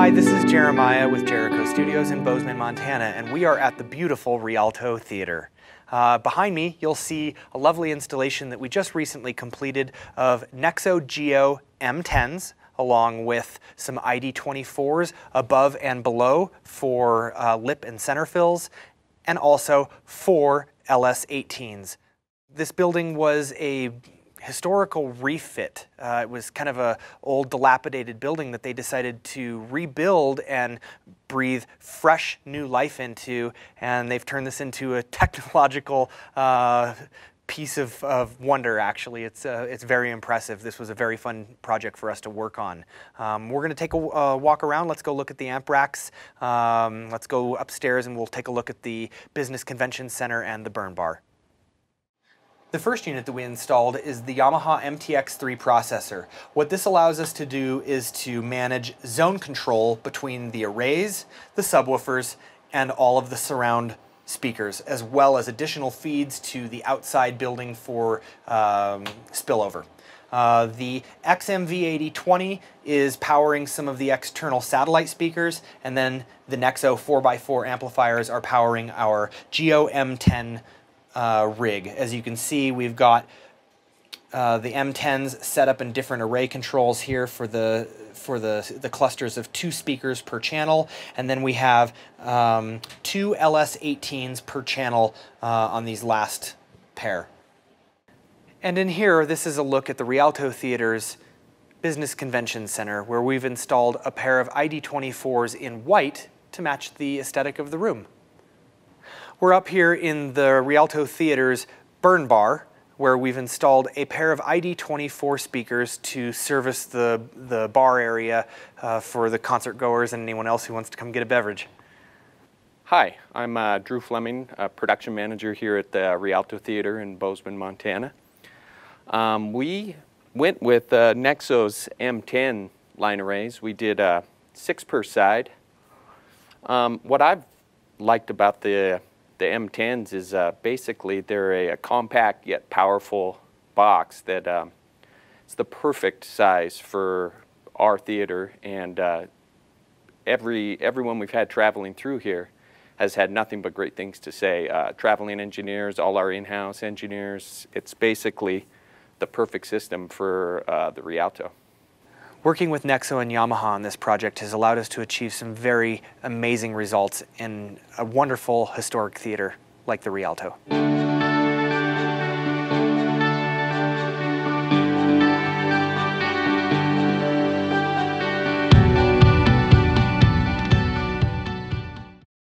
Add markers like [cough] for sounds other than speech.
Hi, this is Jeremiah with Jericho Studios in Bozeman, Montana, and we are at the beautiful Rialto Theater. Uh, behind me, you'll see a lovely installation that we just recently completed of Nexo Geo M10s, along with some ID24s above and below for uh, lip and center fills, and also four LS18s. This building was a historical refit. Uh, it was kind of a old dilapidated building that they decided to rebuild and breathe fresh new life into and they've turned this into a [laughs] technological uh, piece of, of wonder actually it's uh, it's very impressive this was a very fun project for us to work on um, we're going to take a walk around let's go look at the amp racks um, let's go upstairs and we'll take a look at the business convention center and the burn bar the first unit that we installed is the Yamaha MTX3 processor. What this allows us to do is to manage zone control between the arrays, the subwoofers, and all of the surround speakers, as well as additional feeds to the outside building for um, spillover. Uh, the XMV8020 is powering some of the external satellite speakers, and then the Nexo 4x4 amplifiers are powering our Geo M10 uh, rig. As you can see, we've got uh, the M10s set up in different array controls here for the for the the clusters of two speakers per channel, and then we have um, two LS18s per channel uh, on these last pair. And in here, this is a look at the Rialto Theater's Business Convention Center, where we've installed a pair of ID24s in white to match the aesthetic of the room. We're up here in the Rialto Theater's Burn Bar, where we've installed a pair of ID24 speakers to service the, the bar area uh, for the concert goers and anyone else who wants to come get a beverage. Hi, I'm uh, Drew Fleming, production manager here at the Rialto Theater in Bozeman, Montana. Um, we went with uh, Nexo's M10 line arrays. We did uh, six per side. Um, what I've liked about the the M10s is uh, basically they're a, a, compact yet powerful box that um, it's the perfect size for our theater and uh, every everyone we've had traveling through here has had nothing but great things to say. Uh, traveling engineers, all our in-house engineers, it's basically the perfect system for uh, the Rialto. Working with Nexo and Yamaha on this project has allowed us to achieve some very amazing results in a wonderful historic theater like the Rialto.